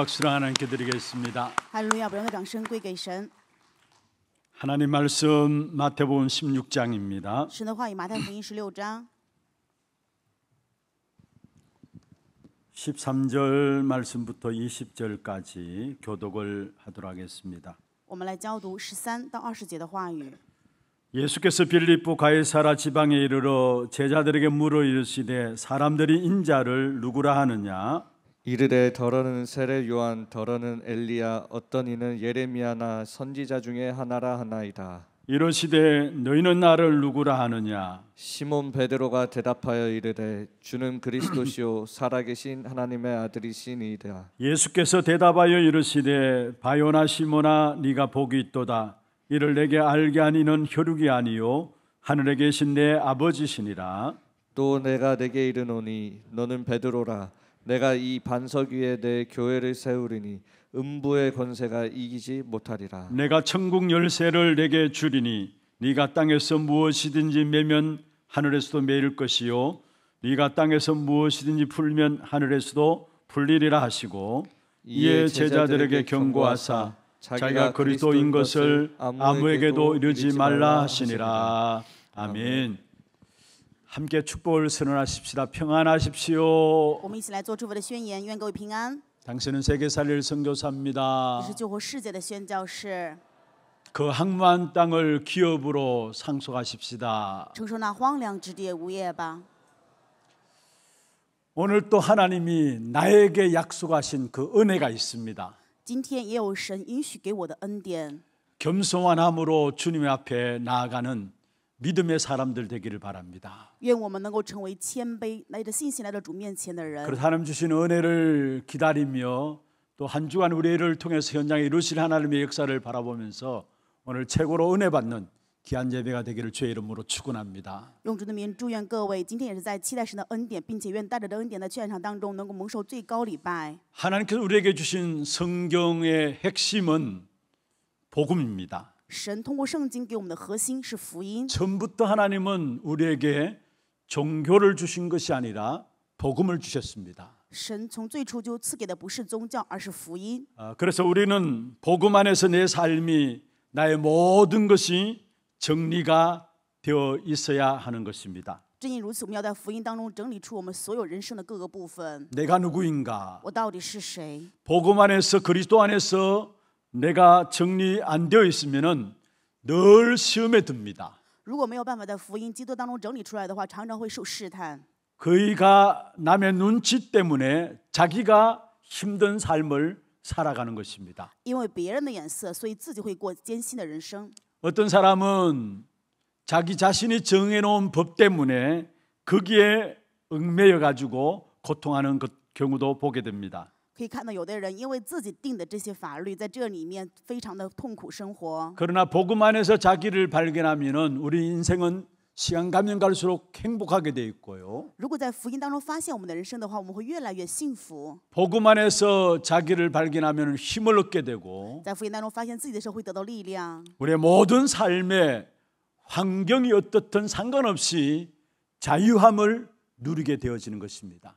박수를 하나님께 드리겠습니다. 할렐루야, 영광掌声归给神. 하나님 말씀 마태복음 16장입니다. 神的话语马太福音16章 13절 말씀부터 20절까지 교독을 하도록 하겠습니다. 예수께서 빌립보 가이사라 지방에 이르러 제자들에게 물어 이르시되 사람들이 인자를 누구라 하느냐 이르되 더러는 세례 요한 더러는 엘리야 어떤 이는 예레미야나 선지자 중에 하나라 하나이다 이러시되 너희는 나를 누구라 하느냐 시몬 베드로가 대답하여 이르되 주는 그리스도시요 살아계신 하나님의 아들이시니이다 예수께서 대답하여 이르시되 바요나 시몬아 네가 복이 있도다 이를 내게 알게 하니는 혈육이 아니요 하늘에 계신 내 아버지시니라 또 내가 내게 이르노니 너는 베드로라 내가 이 반석 위에 내 교회를 세우리니 음부의 권세가 이기지 못하리라. 내가 천국 열쇠를 내게 주리니 네가 땅에서 무엇이든지 매면 하늘에서도 매일 것이요 네가 땅에서 무엇이든지 풀면 하늘에서도 풀리리라 하시고 이에 제자들에게 경고하사 자기가 그리스도인 것을 아무에게도 이르지 말라 하시니라. 아멘. 함께 축복을 선언하십시다. 평안하십시오. 我们一起来做祝福的宣言，愿各位平安。 당신은 세계 살릴 선교사입니다. 그 항만 땅을 기업으로 상속하십시다. 오늘 또 하나님이 나에게 약속하신 그 은혜가 있습니다. 겸손함으로 주님 앞에 나아가는 믿음의 사람들 되기를 바랍니다. 그래서 하나님 주신 은혜를 기다리며 또 한 주간 우리를 통해서 현장에 이루실 하나님의 역사를 바라보면서 오늘 최고로 은혜 받는 귀한 예배가 되기를 주의 이름으로 축원합니다. 하나님께서 우리에게 주신 성경의 핵심은 복음입니다. 神通过圣经给我们的核心是福音。 전부터 하나님은 우리에게 종교를 주신 것이 아니라 복음을 주셨습니다. 神从最初就赐给的不是宗教，而是福音。 아, 그래서 우리는 복음 안에서 내 삶이 나의 모든 것이 정리가 되어 있어야 하는 것입니다. 正因如此，我们要在福音当中整理出我们所有人生的各个部分。 내가 누구인가? 我到底是谁？ 복음 안에서 그리스도 안에서 내가 정리 안 되어 있으면은 늘 시험에 듭니다. 그이가 남의 눈치 때문에 자기가 힘든 삶을 살아가는 것입니다. 어떤 사람은 자기 자신이 정해놓은 법 때문에 거기에 얽매여 가지고 고통하는 그 경우도 보게 됩니다. 可以看到有的人因为自己定的这些法律，在这里面非常的痛苦生活。 그러나 복음 안에서 자기를 발견하면은 우리 인생은 시간 가면 갈수록 행복하게 돼 있고요. 如果在福音当中发现我们的人生的话，我们会越来越幸福。 복음 안에서 자기를 발견하면 힘을 얻게 되고 在福音当中发现自己的时候，会得到力量。 우리의 모든 삶에 환경이 어떻든 상관없이 자유함을 누리게 되어지는 것입니다.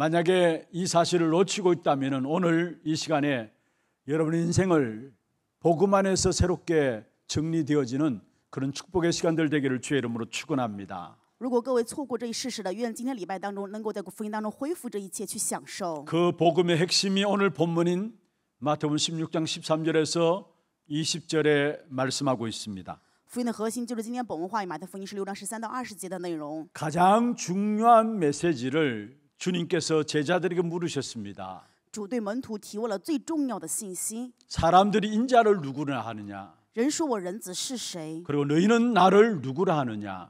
만약에 이 사실을 놓치고 있다면 오늘 이 시간에 여러분의 인생을 복음 안에서 새롭게 정리되어지는 그런 축복의 시간들 되기를 주의 이름으로 축원합니다. 그 복음의 핵심이 오늘 본문인 마태복음 16장 13절에서 20절에 말씀하고 있습니다. 가장중요한메시지를 주님께서 제자들에게 물으셨습니다. 사람들이 인자를 누구라 하느냐? 그리고 너희는 나를 누구라 하느냐?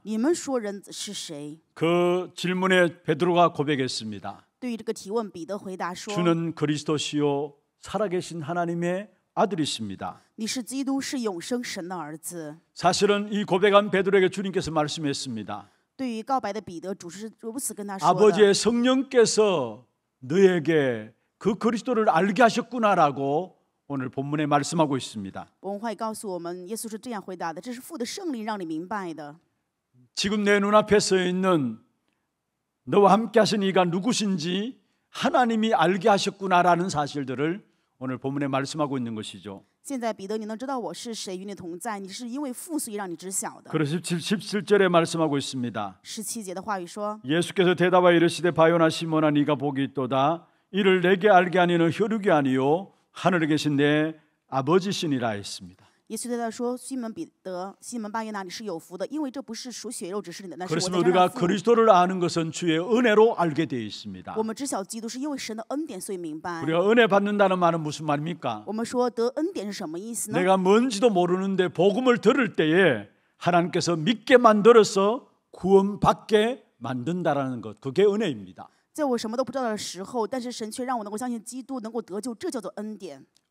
그 질문에 베드로가 고백했습니다. 주는 그리스도시요 살아계신 하나님의 아들이십니다. 사실은 이 고백한 베드로에게 주님께서 말씀했습니다. 아버지의 성령께서 너에게 그 그리스도를 알게 하셨구나라고 오늘 본문에 말씀하고 있습니다. 지금 내 눈앞에 서 있는 너와 함께 하신 이가 누구신지 하나님이 알게 하셨구나라는 사실들을 오늘 본문에 말씀하고 있는 것이죠. 现在彼得，你能知道我是谁与你同在？你是因为父，所以让你知晓的。 그래서 17절에 말씀하고 있습니다. 十七节的话语说， 예수께서 대답하여 이르시되 바요나 시몬아 네가 복이 있도다 이를 내게 알게 하니는 혈육이 아니요 하늘에 계신 내 아버지시니라 했습니다. 예수대답说西门彼得西门巴约那里是有福的，因为这不是属血肉之事的，那是我 그렇지만 우리가 그리스도를 아는 것은 주의 은혜로 알게 되어 있습니다. 我们知 우리가 은혜 받는다는 말은 무슨 말입니까? 내가 뭔지도 모르는데 복음을 들을 때에 하나님께서 믿게 만들어서 구원받게 만든다라는 것 그게 은혜입니다.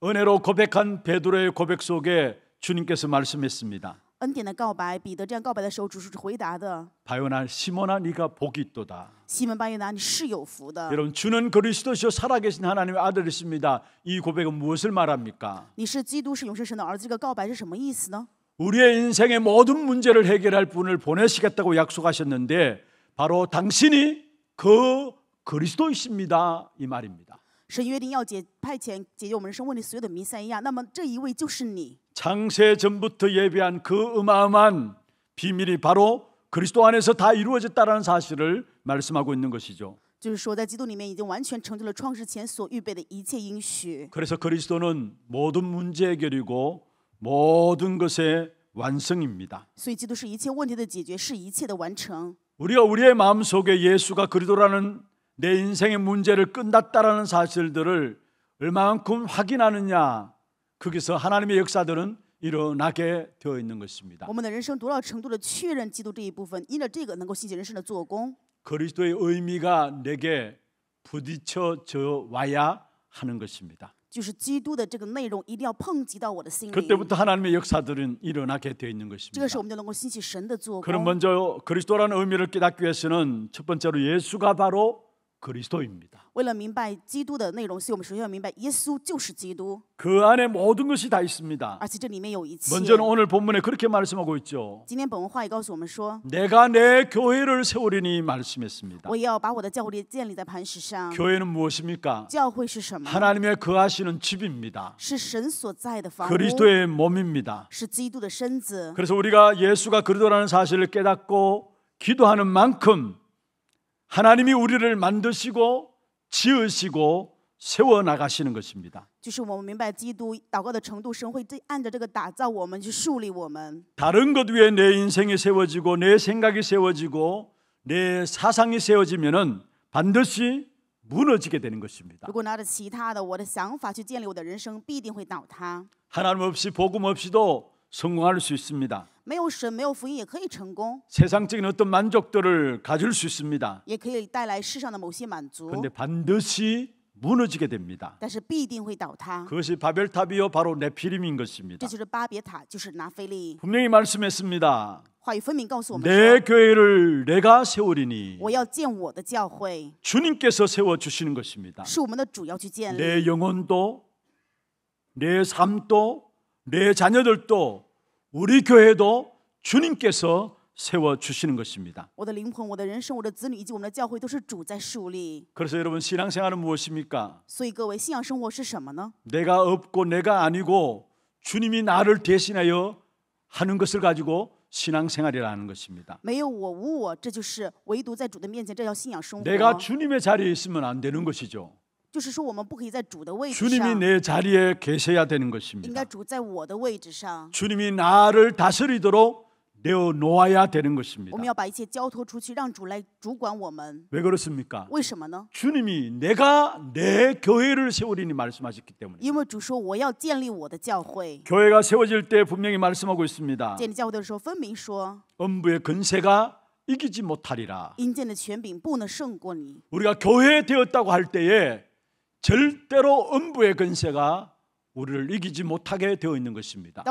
은혜로 고백한 베드로의 고백 속에 주님께서 말씀했습니다. 恩典的告白，彼得这样告白的时候，主是回答的。 바요나 시몬아 네가 복이 있도다. 西门巴约拿，你是有福的， 여러분 주는 그리스도시요 살아계신 하나님의 아들이십니다. 이 고백은 무엇을 말합니까? 你是基督，是永生神的儿子。这个告白是什么意思呢？ 우리의 인생의 모든 문제를 해결할 분을 보내시겠다고 약속하셨는데 바로 당신이 그 그리스도이십니다. 이 말입니다. 神约定要解派遣解决我们人生问题所有的弥赛亚，那么这一位就是你。 창세 전부터 예배한 그 어마어마한 비밀이 바로 그리스도 안에서 다 이루어졌다라는 사실을 말씀하고 있는 것이죠. 就是说在基督里面已经完全成就了创世前所预备的一切应许. 그래서 그리스도는 모든 문제 해결이고 모든 것의 완성입니다. 所以基督是一切问题的解决，是一切的完成. 우리가 우리의 마음속에 예수가 그리스도라는 내 인생의 문제를 끝났다라는 사실들을 얼마만큼 확인하느냐 거기서 하나님의 역사들은 일어나게 되어 있는 것입니다. 그리스도의 의미가 내게 부딪혀져 와야 하는 것입니다. 그때부터 하나님의 역사들은 일어나게 되어 있는 것입니다. 그럼 먼저 그리스도라는 의미를 깨닫기 위해서는 첫 번째로 예수가 바로 그리스도입니다. 그 안에 모든 것이 다 있습니다. 먼저는 오늘 본문에 그렇게 말씀하고 있죠. 내가 내 교회를 세우리니 말씀했습니다. 교회는 무엇입니까? 教会是什么？ 하나님의 거하시는 집입니다. 그리스도의 몸입니다. 그래서 우리가 예수가 그리스도라는 사실을 깨닫고 기도하는 만큼 하나님이 우리를 만드시고 지으시고 세워 나가시는 것입니다. 다른 것 위에 내 인생이 세워지고 내 생각이 세워지고 내 사상이 세워지면은 반드시 무너지게 되는 것입니다. 하나님 없이 복음 없이도 성공할 수 있습니다. 세상적인 어떤 만족들을 가질 수 있습니다. 也可데 반드시 무너지게 됩니다. 그것이 바벨탑이요 바로 네피림인 것입니다. 분명히 말씀했습니다. 내 교회를 내가 세우리니 주님께서 세워 주시는 것입니다. 내 영혼도 내 삶도 내 자녀들도 우리 교회도 주님께서 세워 주시는 것입니다. 그래서 여러분 신앙생활은 무엇입니까? 내가 없고 내가 아니고 주님이 나를 대신하여 하는 것을 가지고 신앙생활이라는 것입니다. 내가 주님의 자리에 있으면 안 되는 것이죠. 주님이 내 자리에 계셔야 되는 것입니다. 주님이 나를 다스리도록 내어 놓아야 되는 것입니다. 왜 그렇습니까? 주님이 내가 내 교회를 세우리니 말씀하셨기 때문에 因为 교회가 세워질 때 분명히 말씀하고 있습니다. 建부의 근세가 이기지 못하리라우리가 교회 되었다고 할 때에 절대로 음부의 근세가 우리를 이기지 못하게 되어 있는 것입니다.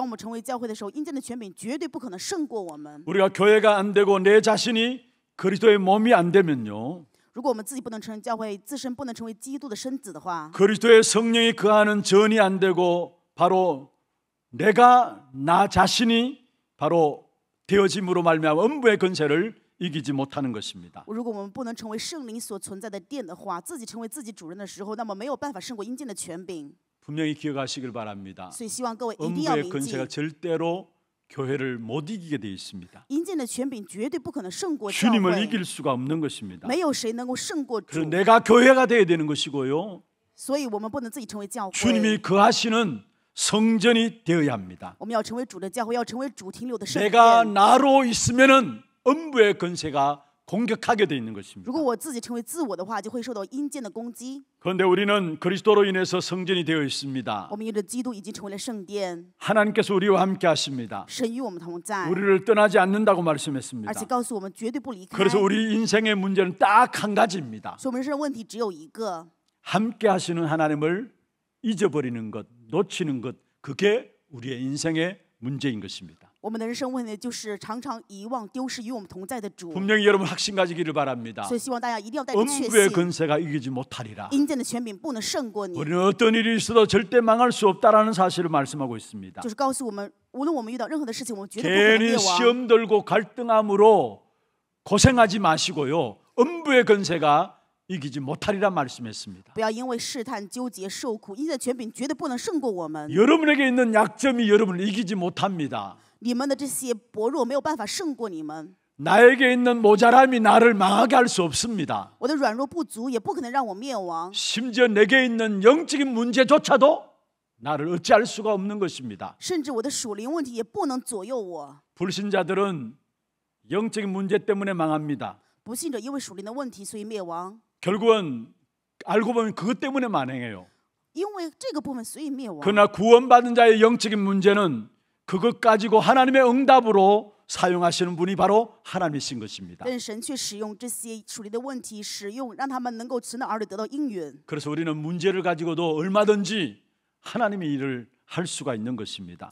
우리가 교회가 안 되고 내 자신이 그리스도의 몸이 안 되면요. 그리스도의 성령이 그하는 전이 안 되고 바로 내가 나 자신이 바로 되어짐으로 말미암아 음부의 근세를 이기지 못하는 것입니다. 如果我们不能成为圣灵所存在的殿的话，自己成为自己主人的时候，那么没有办法胜过阴间的权柄。 분명히 기억하시길 바랍니다. 음부의 근세가 절대로 교회를 못 이기게 되어 있습니다. 주님을 이길 수가 없는 것입니다. 그래서 내가 교회가 되어야 되는 것이고요. 주님이 거하시는 성전이 되어야 합니다. 내가 나로 있으면은 음부의 근세가 공격하게 돼 있는 것입니다. 그런데 우리는 그리스도로 인해서 성전이 되어 있습니다. 하나님께서 우리와 함께 하십니다. 우리를 떠나지 않는다고 말씀했습니다. 그래서 우리 인생의 문제는 딱 한 가지입니다. 함께 하시는 하나님을 잊어버리는 것, 놓치는 것, 그게 우리의 인생의 문제인 것입니다. 我们的人生问题就是常常遗忘丢失与我 분명히 여러분 확신 가지기를 바랍니다. 음부의 근세가 이기지 못하리라. 우리는 어떤 일이 있어도 절대 망할 수 없다라는 사실을 말씀하고 있습니다. 就是告 괜히 시험 들고 갈등함으로 고생하지 마시고요. 음부의 근세가 이기지 못하리라 말씀했습니다. 여러분에게 있는 약점이 여러분을 이기지 못합니다. 你们的这些薄弱没有办法胜过你们。 나에게 있는 모자람이 나를 망하게 할 수 없습니다. 심지어 내게 있는 영적인 문제조차도 나를 어찌할 수가 없는 것입니다. 불신자들은 영적인 문제 때문에 망합니다. 결국은 알고 보면 그것 때문에 만행해요. 그러나 구원받은 자의 영적인 문제는 그것 가지고 하나님의 응답으로 사용하시는 분이 바로 하나님이신 것입니다. 그래서 우리는 문제를 가지고도 얼마든지 하나님의 일을 할 수가 있는 것입니다.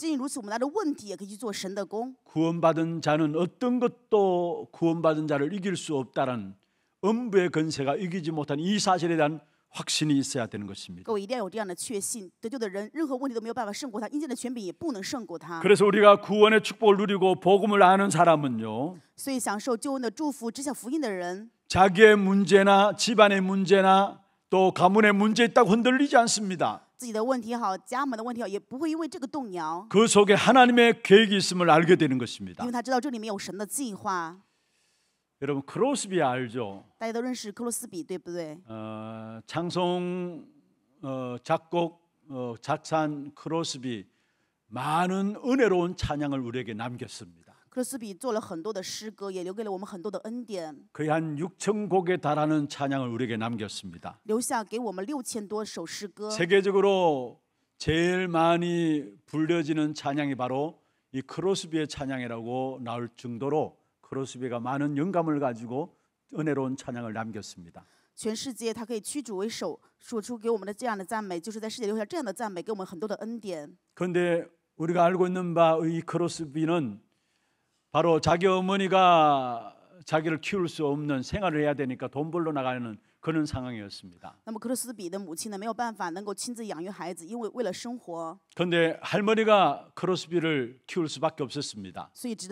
구원받은 자는 어떤 것도 구원받은 자를 이길 수 없다는 음부의 근세가 이기지 못한 이 사실에 대한 확신이 있어야 되는 것입니다. 그래서 우리가 구원의 축복을 누리고 복음을 아는 사람은요. 자기의 문제나 집안의 문제나 또 가문의 문제 있다고 흔들리지 않습니다. 그 속에 하나님의 계획이 있음을 알게 되는 것입니다. 여러분 크로스비 알죠? 大家都认识克罗斯比，对不对？ 어, 장송 어, 작곡 어, 작산 크로스비 많은 은혜로운 찬양을 우리에게 남겼습니다. 克罗斯比做了很多的诗歌，也留给了我们很多的恩典， 거의 한 6천 곡에 달하는 찬양을 우리에게 남겼습니다. 留下给我们六千多首诗歌。 세계적으로 제일 많이 불려지는 찬양이 바로 이 크로스비의 찬양이라고 나올 정도로 크로스비가 많은 영감을 가지고 은혜로운 찬양을 남겼습니다. 全世界他可以驱逐为首，说出给我们的这样的赞美，就是在世界留下这样的赞美，给我们很多的恩典。그데 우리가 알고 있는 바이 크로스비는 바로 자기 어머니가 자기를 키울 수 없는 생활을 해야 되니까 돈 벌러 나가는 그런 상황이었습니다. 那么데 할머니가 크로스비를 키울 수밖에 없었습니다. 所以데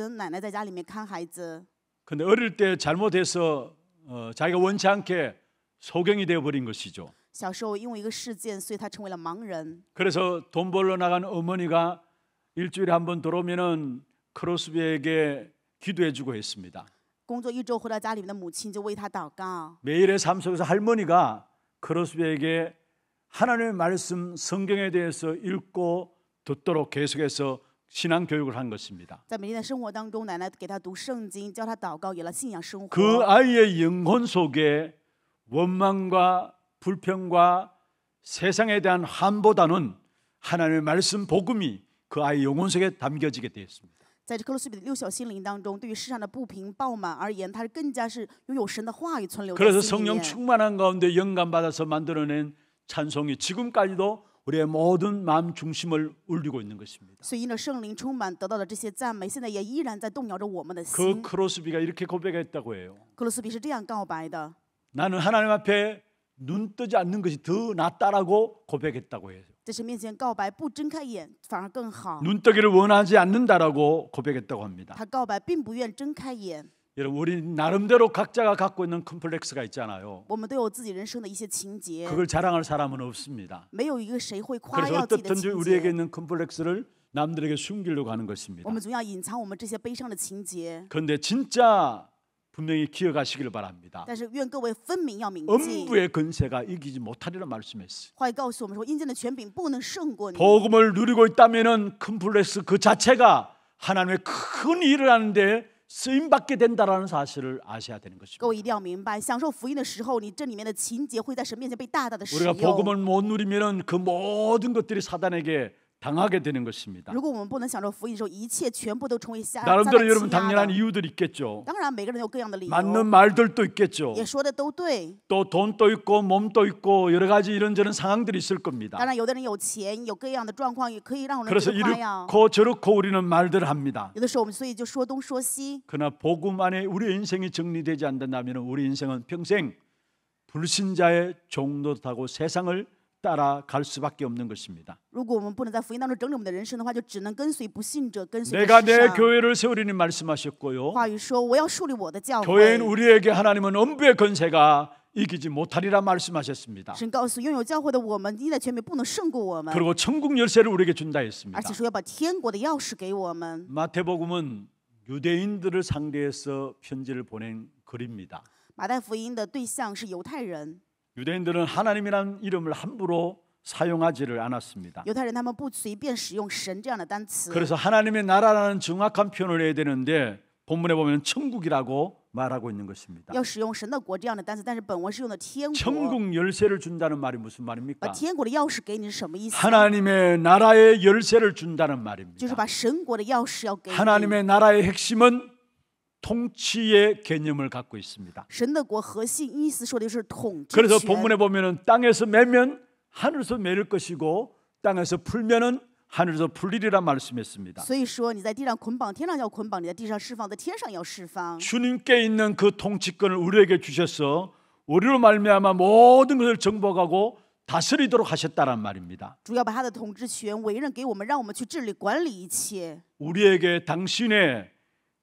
어릴 때 잘못해서 어, 자기가 원치 않게 소경이 되어 버린 것이죠. 그래서 돈 벌러 나간 어머니가 일주일에 한번들어오면 크로스비에게 기도해주고 했습니다. 工作一周回到家里面的母就为他祷告 매일의 삶 속에서 할머니가 크로스비에게 하나님의 말씀 성경에 대해서 읽고 듣도록 계속해서 신앙 교육을 한 것입니다. 그 아이의 영혼 속에 원망과 불평과 세상에 대한 함보다는 하나님의 말씀 복음이 그 아이 영혼 속에 담겨지게 되었습니다. 在这克罗斯比的六小心灵当中，对于世上的不平、暴满而言，他是更加是拥有神的话语存留在心里面。 그래서 성령 충만한 가운데 영감 받아서 만들어낸 찬송이 지금까지도 우리의 모든 마음 중심을 울리고 있는 것입니다. 所以因着圣灵充满得到的这些赞美，现在也依然在动摇着我们的心。그 크로스비가 이렇게 고백했다고 해요. 克罗斯比是这样告白的： 나는 하나님 앞에 눈 뜨지 않는 것이 더 낫다라고 고백했다고 해요. 눈 뜨기를 원하지 않는다라고 고백했다고 합니다. 여러분 우리 나름대로 각자가 갖고 있는 컴플렉스가 있잖아요. 그걸 자랑할 사람은 없습니다. 没有一어떻든 우리에게 있는 컴플렉스를 남들에게 숨기려고 하는 것입니다. 그런데 진짜 분명히 기억하시길 바랍니다. 음부의 근세가 이기지 못하리라 말씀했어요. 복음을 누리고 있다면은 컴플스그 자체가 하나님의 큰 일을 하는데 쓰임 받게 된다라는 사실을 아셔야 되는 것입니다. 우리가 복음을 못누리면그 모든 것들이 사단에게 당하게 되는 것입니다. 나름대로 여러분 당연한 이유들 있겠죠. 맞는 말들도 있겠죠. 또 돈도 있고 몸도 있고 여러 가지 이런저런 상황들이 있을 겁니다. 그래서 이렇고 저렇고 우리는 말들을 합니다. 그러나 복음 안에 우리 인생이 정리되지 않는다면 우리 인생은 평생 불신자의 종노릇고 세상을 따라갈 수밖에 없는 것입니다. 내가 내 교회를 세우리는 말씀하셨고요. 교회인 우리에게 하나님은 엄부의 권세가 이기지 못하리라 말씀하셨습니다. 그리고 천국 열쇠를 우리에게 준다 했습니다. 마태복음은 유대인들을 상대해서 편지를 보낸 글입니다. 马太福音的对象是犹太人。 유대인들은 하나님이란 이름을 함부로 사용하지를 않았습니다. 그래서 하나님의 나라라는 정확한 표현을 해야 되는데 본문에 보면 천국이라고 말하고 있는 것입니다. 천국 열쇠를 준다는 말이 무슨 말입니까? 하나님의 나라의 열쇠를 준다는 말입니다. 하나님의 나라의 핵심은 통치의 개념을 갖고 있습니다. 그래서 본문에 보면은 땅에서 매면 하늘에서 매일 것이고 땅에서 풀면은 하늘에서 풀리리라 말씀했습니다. 주님께 있는 그 통치권을 우리에게 주셔서 우리로 말미암아 모든 것을 정복하고 다스리도록 하셨다란 말입니다. 우리에게 당신의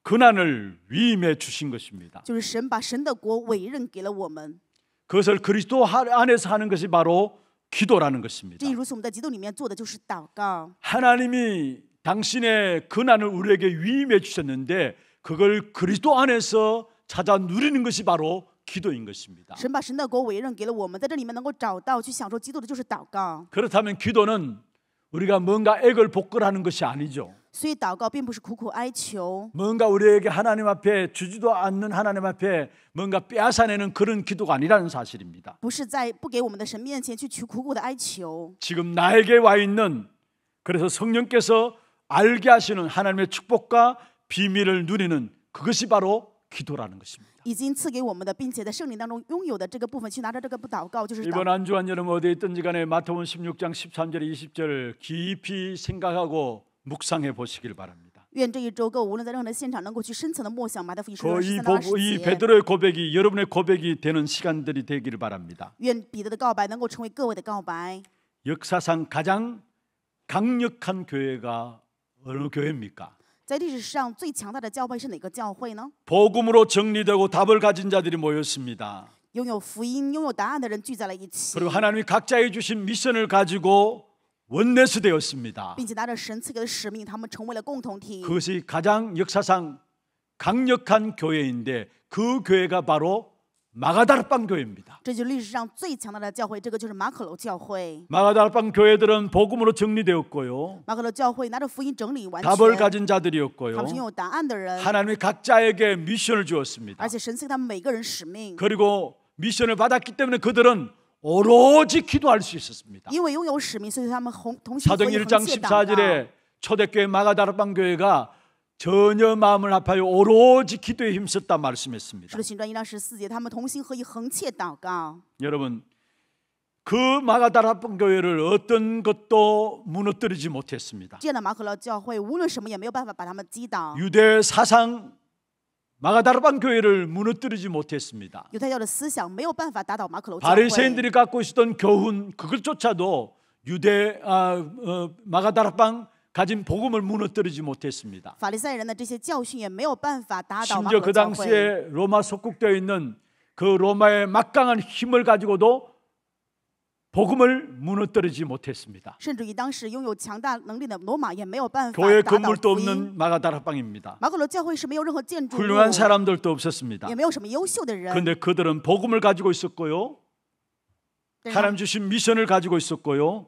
근안을 위임해 주신 것입니다. 그것을 그리스도 안에서 하는 것이 바로 기도라는 것입니다. 하나님이 당신의 근안을 우리에게 위임해 주셨는데 그걸 그리스도 안에서 찾아 누리는 것이 바로 기도인 것입니다. 그렇다면 기도는 우리가 뭔가 액을 복걸하는 것이 아니죠. 所以祷告并不是苦苦哀求。 뭔가 우리에게 하나님 앞에 주지도 않는 하나님 앞에 뭔가 빼앗아내는 그런 기도가 아니라는 사실입니다. 不是在不给我们的神面前去苦苦的哀求 지금 나에게 와 있는 그래서 성령께서 알게 하시는 하나님의 축복과 비밀을 누리는 그것이 바로 기도라는 것입니다. 이번 안주한 여름 어디에 있든지 간에 마태복 16장 1 3절 20절을 깊이 생각하고 묵상해 보시길 바랍니다. 愿这一周各无论在任何的现场能够去深层的默想马太福音十六章到二 보- 十이 베드로의 고백이 여러분의 고백이 되는 시간들이 되기를 바랍니다. 愿彼得的告白能够成为各位的告白。 역사상 가장 강력한 교회가 어느 교회입니까? 在历史上最强大的教会是哪个教会呢？ 복음으로 정리되고 답을 가진 자들이 모였습니다. 拥有福音、拥有答案的人聚在了一起그리고， 하나님이 각자의 주신 미션을 가지고 원내스되었습니다. 그것이 가장 역사상 강력한 교회인데 그 교회가 바로 마가다르방 교회입니다. 마가다르방 교회들은 복음으로 정리되었고요. 답을 가진 자들이었고요. 하나님이 각자에게 미션을 주었습니다. 그리고 미션을 받았기 때문에 그들은 오로지 기도할 수 있었습니다. 사도 1장 14절에 초대교회 마가다락방 교회가 전혀 마음을 합하여 오로지 기도에 힘썼다 말씀했습니다. 여러분 그 마가다락방 교회를 어떤 것도 무너뜨리지 못했습니다. 유대 사상 마가다르반 교회를 무너뜨리지 못했습니다. 바리새인들이 갖고 있었던 교훈 그걸조차도 유대 아, 어, 마가다르반 가진 복음을 무너뜨리지 못했습니다. 심지어 그 당시에 로마 속국되어 있는 그 로마의 막강한 힘을 가지고도 복음을 무너뜨리지 못했습니다. 교회 건물도 없는 마가다락방입니다. 훌륭한 사람들도 없었습니다. 그런데 그들은 복음을 가지고 있었고요. 하나님 주신 미션을 가지고 있었고요.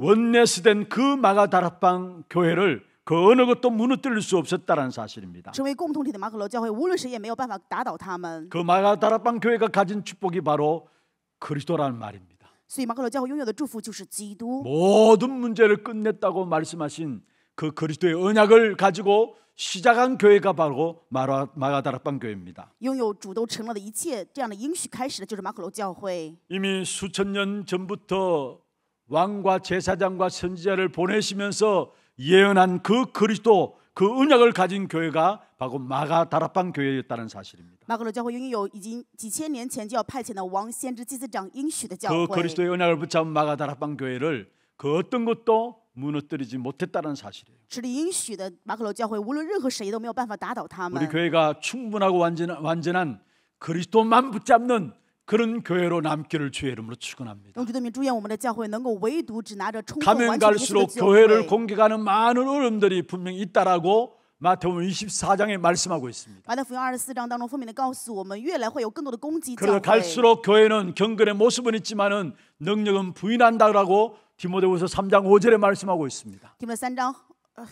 원내스된 그 마가다락방 교회를 그 어느 것도 무너뜨릴 수 없었다는 사실입니다. 그 마가다락방 교회가 가진 축복이 바로 그리스도란 말입니다. 모든 문제를 끝냈다고 말씀하신 그 그리스도의 언약을 가지고 시작한 교회가 바로 마라, 마가다락방 교회입니다. 이미 수천 년 전부터 왕과 제사장과 선지자를 보내시면서 예언한 그 그리스도 그은약을 가진 교회가 바로 마가 다락방 교회였다는 사실입니다. 그 그리스도의 언약을 붙잡은 마가 다락방 교회를 그 어떤 것도 무너뜨리지 못했다는 사실이에요. 우리 교회가 충분하고 완전한, 완전한 그리스도만 붙잡는 그런 교회로 남기를 주의 이름으로 축원합니다. 가면 갈수록 교회를 공격하는 많은 어려들이 분명히 있다라고 마태복음 24장에 말씀하고 있습니다. 그러 갈수록 교회는 경건의 모습은 있지만은 능력은 부인한다라고 디모데후서 3장 5절에 말씀하고 있습니다.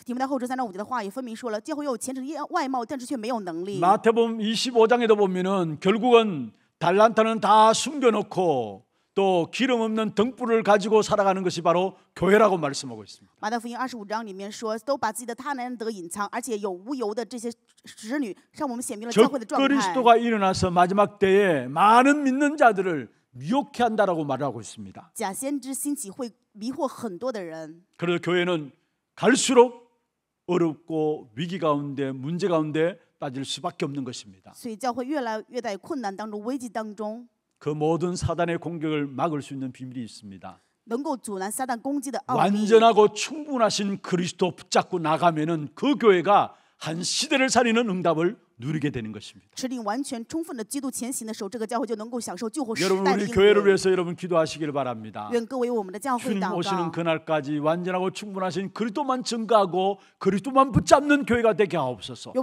提摩太后书三章五节的话也分明说了教会有虔诚的外貌 달란타는 다 숨겨놓고 또 기름 없는 등불을 가지고 살아가는 것이 바로 교회라고 말씀하고 있습니다. 마태복음 25章里面说,都把自己的他能得隐藏,而且有无由的这些使女向我们显明了教会的状态. 그리스도가 일어나서 마지막 때에 많은 믿는 자들을 미혹해 한다라고 말하고 있습니다. 假先知兴起会迷惑很多的人. 그래서 교회는 갈수록 어렵고 위기 가운데 문제 가운데 빠질 수밖에 없는 것입니다. 그 모든 사단의 공격을 막을 수 있는 비밀이 있습니다. 완전하고 충분하신 그리스도 붙잡고 나가면은 그 교회가 한 시대를 살리는 응답을 누리게 되는 것입니다. 여러분 우리 교회를 위해서 여러분 기도하시길 바랍니다. 주님 오시는 그날까지 완전하고 충분하신 그리스도만 증가하고 그리스도만 붙잡는 교회가 되게 하옵소서.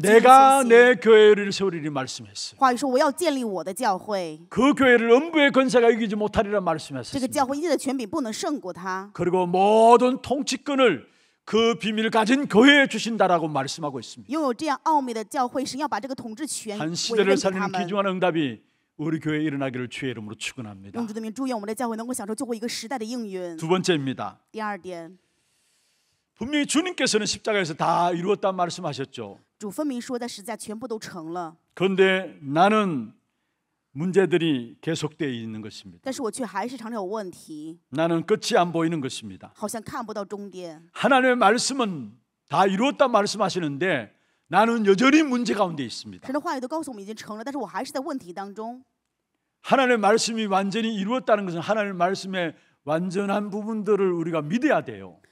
내가 내 교회를 세우리니 말씀했어요. 그 교회를 음부의 권세가 이기지 못하리라 말씀했어요. 그리고 모든 통치권을 그 비밀을 가진 교회에 주신다라고 말씀하고 있습니다. 한 시대를 살는 귀중한 응답이 우리 교회에 일어나기를 주의 이름으로 축원합니다. 두 번째입니다. 분명히 주님께서는 십자가에서 다 이루었다 말씀하셨죠. 그런데 나는 문제들이 계속되어 있는 것입니다. 나는 끝이 안 보이는 것입니다. 하나님의 말씀은 다 이루었다 말씀하시는데 나는 여전히 문제 가운데 있습니다. 하나님의 말씀이 완전히 이루었다는 것은 하나님의 말씀의 완전한 부분들을 우리가 믿어야 돼요.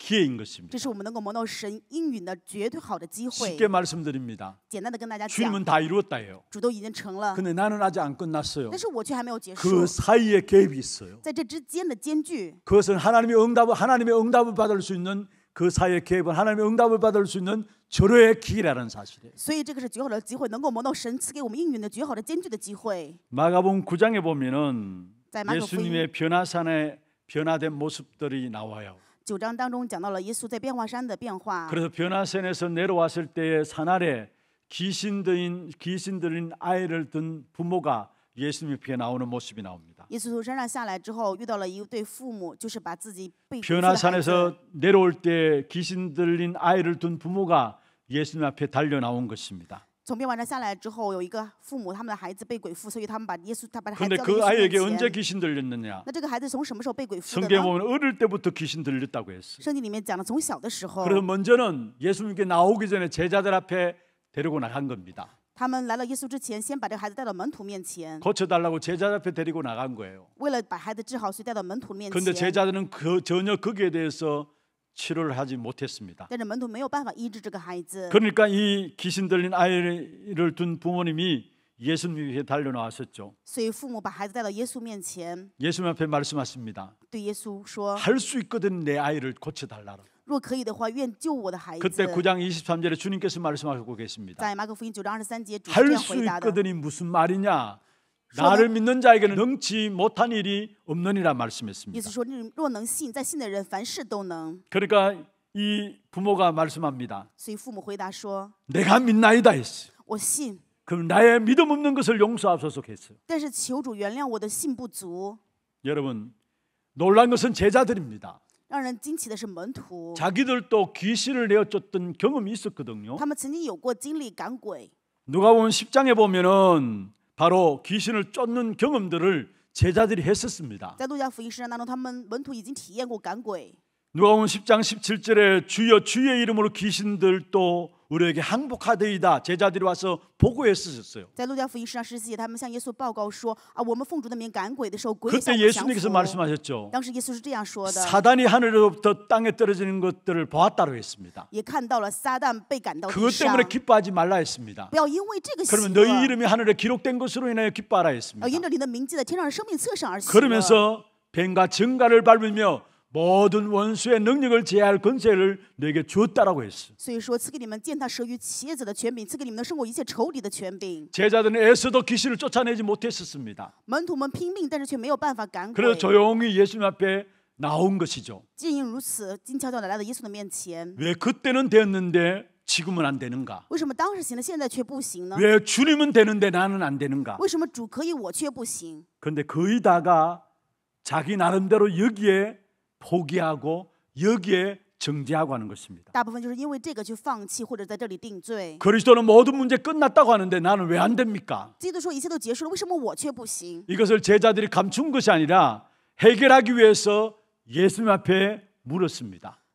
기회인 것입니다. 쉽게 말씀드립니다. 주님은 다이루었다요 근데 나는 아직 안 끝났어요. 그 사이에 갭이 있어요. 그것은 하나님의 응답을 하나님의 응답을 받을 수 있는 그 사이의 갭은 하나님의 응답을 받을 수 있는 절호의 기회라는 사실이에요. 마가복음 9장에 보면은 예수님의 변화산의 변화된 모습들이 나와요. 九章当中讲到了耶稣在变化山的变化。 그래서 변화산에서 내려왔을 때에 산 아래 귀신들인 귀신들인 아이를 든 부모가 예수님 앞에 나오는 모습이 나옵니다. 耶稣从山上下来之后，遇到了一对父母，就是把自己被毒死的孩子 변화산에서 내려올 때 귀신 들린 아이를 둔 부모가 예수님 앞에 달려 나온 것입니다. 总编完了下来之后，有一个父母他们的孩子被鬼附，所以他们把耶稣他把孩子 근데 交给그 耶 아이에게 稣面 언제 前 귀신 들렸느냐? 那这个孩子从什么时候被鬼附的 성경에 呢？ 보면 어릴 때부터 귀신 들렸다고 했어요. 圣经里面讲了，从小的时候， 그래서 먼저는 예수님께 나오기 전에 제자들 앞에 데리고 나간 겁니다. 他们来了耶稣之前，先把这个孩子带到门徒面前， 고쳐달라고 제자들 앞에 데리고 나간 거예요. 为了把孩子治好，所以带到门徒面 근데 前。 제자들은 그 전혀 거기에 대해서 치료를 하지 못했습니다. 그러니까 이 귀신 들린 아이를 둔 부모님이 예수님 앞에 달려 나왔었죠. 예수님 앞에 말씀하십니다. 할 수 있거든 내 아이를 고쳐 달라라. 그때 9장 23절에 주님께서 말씀하고 계십니다. 할 수 있거든이 무슨 말이냐? 나를 믿는 자에게는 능치 못한 일이 없느니라 말씀했습니다. 그러니까 이 부모가 말씀합니다. 내가 믿나이다 했어. 그럼 나의 믿음 없는 것을 용서하소서 했어요. 여러분 놀란 것은 제자들입니다. 자기들도 귀신을 내어쫓던 경험이 있었거든요. 누가 보면 1장에 보면은 바로 귀신을 쫓는 경험들을 제자들이 했었습니다. 누가복면 10장 17절에 주여 주의 이름으로 귀신들도 우리에게 항복하되이다. 제자들이 와서 보고했었어요. 그때 예수님께서 말씀하셨죠. 사단이 하늘로부터 땅에 떨어지는 것들을 보았다고 했습니다. 그것 때문에 기뻐하지 말라 했습니다. 그러면 너희 이름이 하늘에 기록된 것으로 인하여 기뻐하라 했습니다. 그러면서 뱀과 증가를 밟으며 모든 원수의 능력을 제할 권세를 내게 주었다라고 했어. 所以说赐给你们践踏蛇与蝎子的权柄，赐给你们的胜过一切仇敌的权柄。 제자들은 애써도 귀신을 쫓아내지 못했었습니다. 门徒们拼命但是却没有办法赶 그래서 조용히 예수님 앞에 나온 것이죠. 竟因如此，静悄悄地来到耶稣的面前。왜 그때는 되었는데 지금은 안 되는가? 为什么当时行的，现在却不行呢？왜 주님은 되는데 나는 안 되는가? 为什么主可以，我却不行？ 그런데 거의 다가 자기 나름대로 여기에 포기하고 여기에 정죄하고 하는 것입니다. 그리스도는 모든 문제 끝났다고 하는데 나는 왜 안 됩니까? 이것을 제자들이 감춘 것이 아니라 해결하기 위해서 예수님 앞에 물었습니다.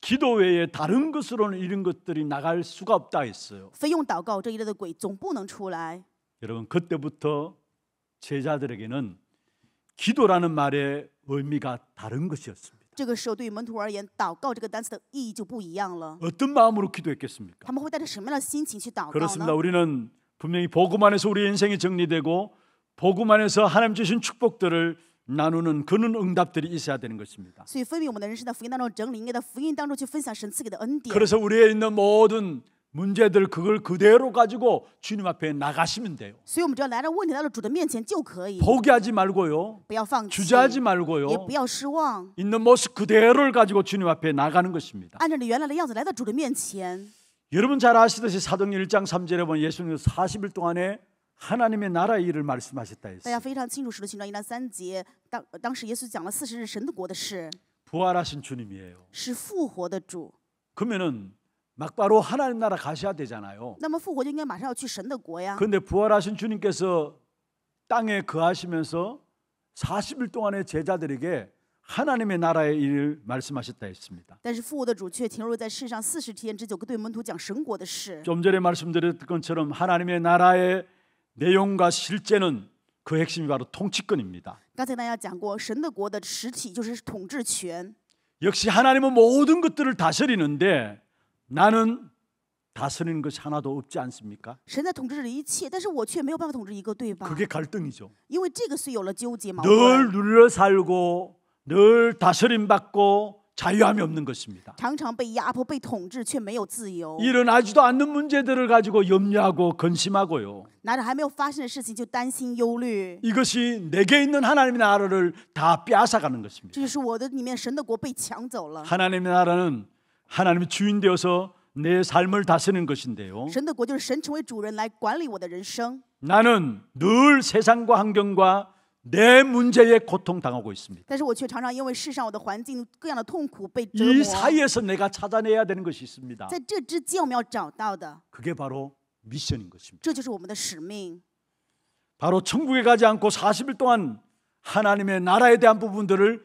기도 외에 다른 것으로는 이런 것들이 나갈 수가 없다 했어요. 非用祷告这一类的鬼总不能出来. 여러분 그때부터 제자들에게는 기도라는 말의 의미가 다른 것이었습니다. 这个时候对于门徒而言，祷告这个单词的意义就不一样了. 어떤 마음으로 기도했겠습니까? 他们会带着什么样的心情去祷告呢? 그렇습니다. 우리는 분명히 복음 안에서 우리 인생이 정리되고 복음 안에서 하나님 주신 축복들을 나누는 그는 응답들이 있어야 되는 것입니다. 그래서 우리에 있는 모든 문제들 그걸 그대로 가지고 주님 앞에 나가시면 돼요. 포기하지 말고요. 주저하지 말고요. 있는 모습 그대로를 가지고 주님 앞에 나가는 것입니다. 여러분 잘 아시듯이 사도행 1장 3절에 보면 예수님 40일 동안에 하나님의 나라 일을 말씀하셨다 했어요. 부활하신 주님이에요. 그러면은 막바로 하나님 나라 가셔야 되잖아요. 그런데 부활하신 주님께서 땅에 거하시면서 40일 동안의 제자들에게 하나님의 나라의 일을 말씀하셨다 했습니다. 좀 전에 말씀드렸던 것처럼 하나님의 나라의 내용과 실제는 그 핵심이 바로 통치권입니다. 刚才大家讲过，神的国的实体就是统治权。 역시 하나님은 모든 것들을 다스리는데 나는 다스리는 것이 하나도 없지 않습니까? 神在统治着一切，但是我却没有办法统治一个，对吧？ 그게 갈등이죠. 因为这个是有了纠结嘛。늘 눌려 살고 늘 다스림 받고 자유함이 없는 것입니다. 일어나지도 않는 문제들을 가지고 염려하고 근심하고요. 이것이 내게 있는 하나님의 나라를 다 빼앗아가는 것입니다. 하나님의 나라는 하나님의 주인 되어서 내 삶을 다스리는 것인데요. 나는 늘 세상과 환경과 내 문제에 고통당하고 있습니다. 이 사이에서 내가 찾아내야 되는 것이 있습니다. 그게 바로 미션인 것입니다. 바로 천국에 가지 않고 40일 동안 하나님의 나라에 대한 부분들을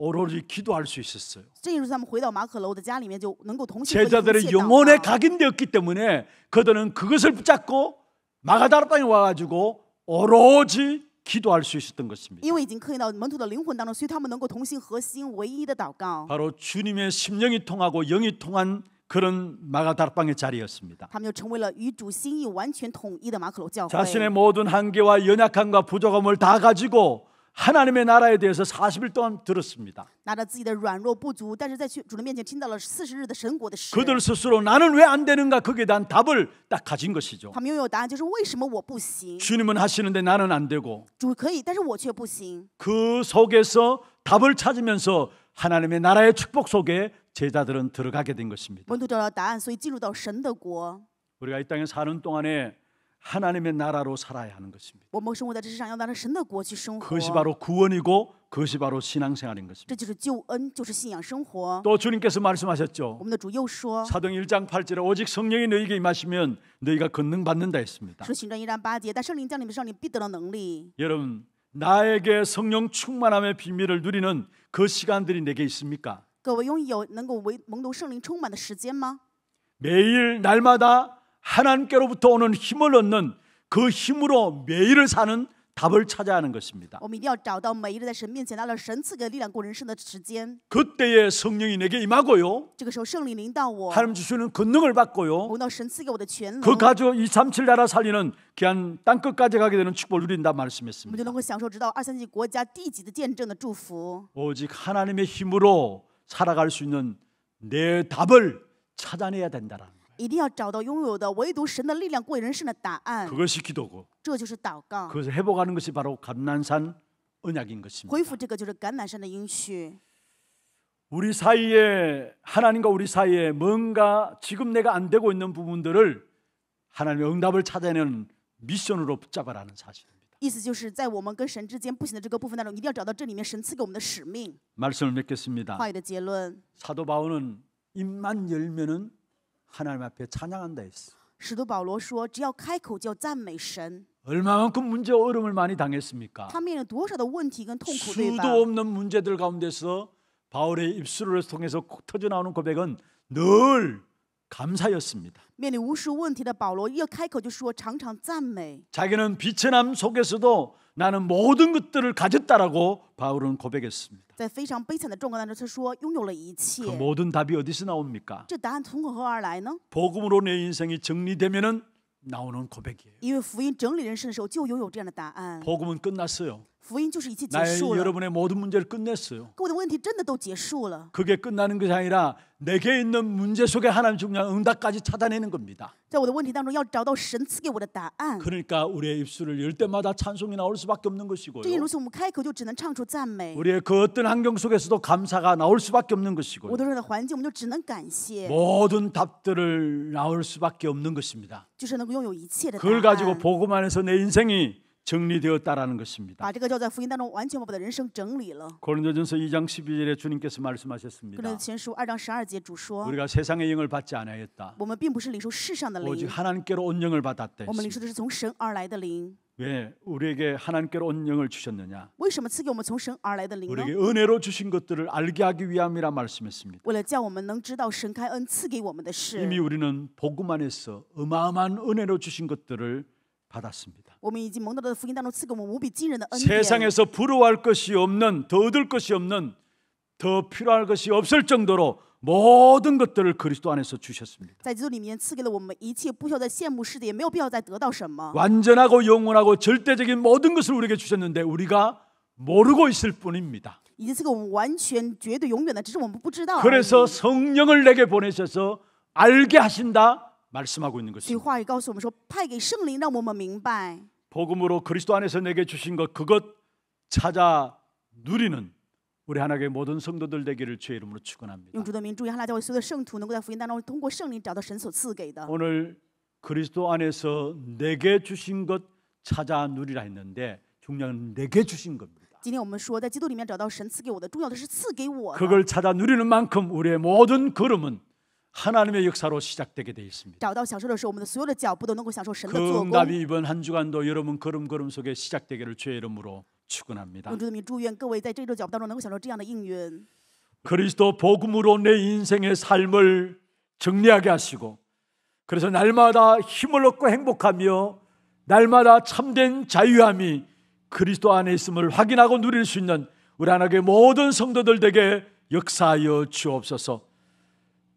这一路他们回到马可楼的 제자들의 영혼에 각인되었기 때문에 그들은 그것을 붙잡고 마가다라 땅에 와가지고 오로지 기도할 수 있었던 것입니다. 바로 주님의 심령이 통하고 영이 통한 그런 마가다락방의 자리였습니다. 자신의 모든 한계와 연약함과 부족함을 다 가지고 하나님의 나라에 대해서 40일 동안 들었습니다. 그들 스스로 나는 왜 안 되는가 거기에 대한 답을 딱 가진 것이죠. 주님은 하시는데 나는 안 되고. 그 속에서 답을 찾으면서 하나님의 나라의 축복 속에 제자들은 들어가게 된 것입니다. 우리가 이 땅에 사는 동안에 하나님의 나라로 살아야 하는 것입니다. 그것이 바로 구원이고 그것이 바로 신앙생활인 것입니다. 또 주님께서 말씀하셨죠. 사도행 1장 8절에 오직 성령이 너희에게 임하시면 너희가 권능 받는다 했습니다. 여러분 나에게 성령 충만함의 비밀을 누리는 그 시간들이 내게 있습니까? 매일 날마다 하나님께로부터 오는 힘을 얻는 그 힘으로 매일을 사는 답을 찾아야 하는 것입니다. 그때에 성령이 내게 임하고요. 하나님 주시는 권능을 받고요. 그가지 2, 3, 7 나라 살리는 귀한 땅 끝까지 가게 되는 축복을 누린다 말씀했습니다. 오직 하나님의 힘으로 살아갈 수 있는 내 답을 찾아내야 된다라는 一 그것이 기도고 这 그것을 회복하는 것이 바로 감난산 언약인 것입니다. 우리 사이에 하나님과 우리 사이에 뭔가 지금 내가 안 되고 있는 부분들을 하나님의 응답을 찾아내는 미션으로 붙잡아라는 사실입니다. 말씀을 맺겠습니다. 사도 바울은 입만 열면은 하나님 앞에 찬양한다 했어.使徒保罗说：“只要开口就赞美神。” 얼마만큼 문제 어려움을 많이 당했습니까? 수도 없는 문제들 가운데서 바울의 입술을 통해서 터져 나오는 고백은 늘 감사였습니다. 자기는 비천함 속에서도 나는 모든 것들을 가졌다라고 바울은 고백했습니다. 在非常悲惨的状况当他说拥有了一切그 모든 답이 어디서 나옵니까? 这答案从何而来呢? 복음으로 내 인생이 정리되면은 나오는 고백이에요. 因为 복음은 끝났어요. 나의 여러분의 모든 문제를 끝냈어요. 그게 끝나는 것이 아니라 내게 있는 문제 속에 하나님 중요한 응답까지 찾아내는 겁니다. 그러니까 우리의 입술을 열 때마다 찬송이 나올 수밖에 없는 것이고요. 우리의 그 어떤 환경 속에서도 감사가 나올 수밖에 없는 것이고요. 모든 답들을 나올 수밖에 없는 것입니다. 그걸 가지고 복음 안에서 내 인생이 정리되었다라는 것입니다. 고린도전서 2장 12절에 주님께서 말씀하셨습니다. 우리가 세상의 영을 받지 않았다. 오직 하나님께로 온 영을 받았대. 왜 우리에게 하나님께로 온 영을 주셨느냐? 우리에게 은혜로 주신 것들을 알게 하기 위함이라 말씀했습니다. 이미 우리는 복음 안에서 어마어마한 은혜로 주신 것들을 받았습니다. 세상에서 부러워할 것이 없는, 더 얻을 것이 없는, 더 필요할 것이 없을 정도로 모든 것들을 그리스도 안에서 주셨습니다. 완전하고 영원하고 절대적인 모든 것을 우리에게 주셨는데 우리가 모르고 있을 뿐입니다. 그래서 성령을 내게 보내셔서 알게 하신다. 말씀하고 있는 것입니다. 복음으로 그리스도 안에서 내게 주신 것 그것 찾아 누리는 우리 하나님의 모든 성도들 되기를 주의 이름으로 축원합니다. 오늘 그리스도 안에서 내게 주신 것 찾아 누리라 했는데 중요한 내게 주신 겁니다. 그걸찾아누리는만큼우리의모든걸음은 하나님의 역사로 시작되게 되어 있습니다. 그답이 이번 한 주간도 여러분 걸음걸음 속에 시작되기를 주의 이름으로 축원합니다. 그리스도 복음으로 내 인생의 삶을 정리하게 하시고 그래서 날마다 힘을 얻고 행복하며 날마다 참된 자유함이 그리스도 안에 있음을 확인하고 누릴 수 있는 우리 하나님의 모든 성도들 에게 역사하여 주옵소서.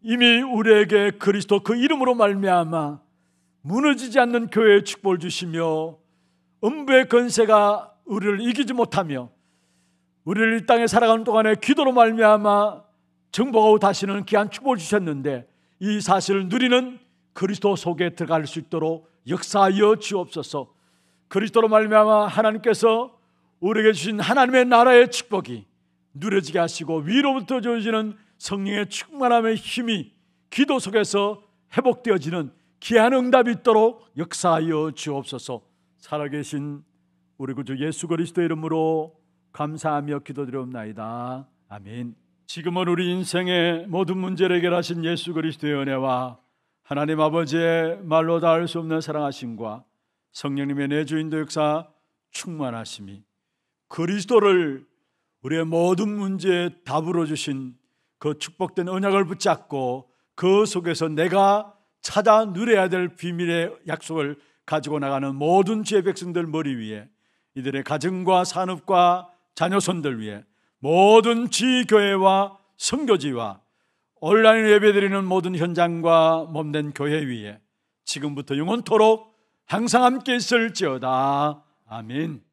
이미 우리에게 그리스도 그 이름으로 말미암아 무너지지 않는 교회의 축복을 주시며 음부의 건세가 우리를 이기지 못하며 우리를 이 땅에 살아가는 동안에 기도로 말미암아 정복하고 다시는 귀한 축복을 주셨는데 이 사실을 누리는 그리스도 속에 들어갈 수 있도록 역사하여 주옵소서. 그리스도로 말미암아 하나님께서 우리에게 주신 하나님의 나라의 축복이 누려지게 하시고 위로부터 주어지는 성령의 충만함의 힘이 기도 속에서 회복되어지는 기한 응답이 있도록 역사하여 주옵소서. 살아계신 우리 구주 예수 그리스도 이름으로 감사하며 기도드리옵나이다. 아멘. 지금은 우리 인생의 모든 문제를 해결하신 예수 그리스도의 은혜와 하나님 아버지의 말로 닿을 수 없는 사랑하심과 성령님의 내주인도 역사 충만하심이 그리스도를 우리의 모든 문제에 답으로 주신 그 축복된 언약을 붙잡고 그 속에서 내가 찾아 누려야 될 비밀의 약속을 가지고 나가는 모든 죄 백성들 머리 위에 이들의 가정과 산업과 자녀손들 위에 모든 지교회와 선교지와 온라인 예배드리는 모든 현장과 몸된 교회 위에 지금부터 영원토록 항상 함께 있을지어다. 아멘.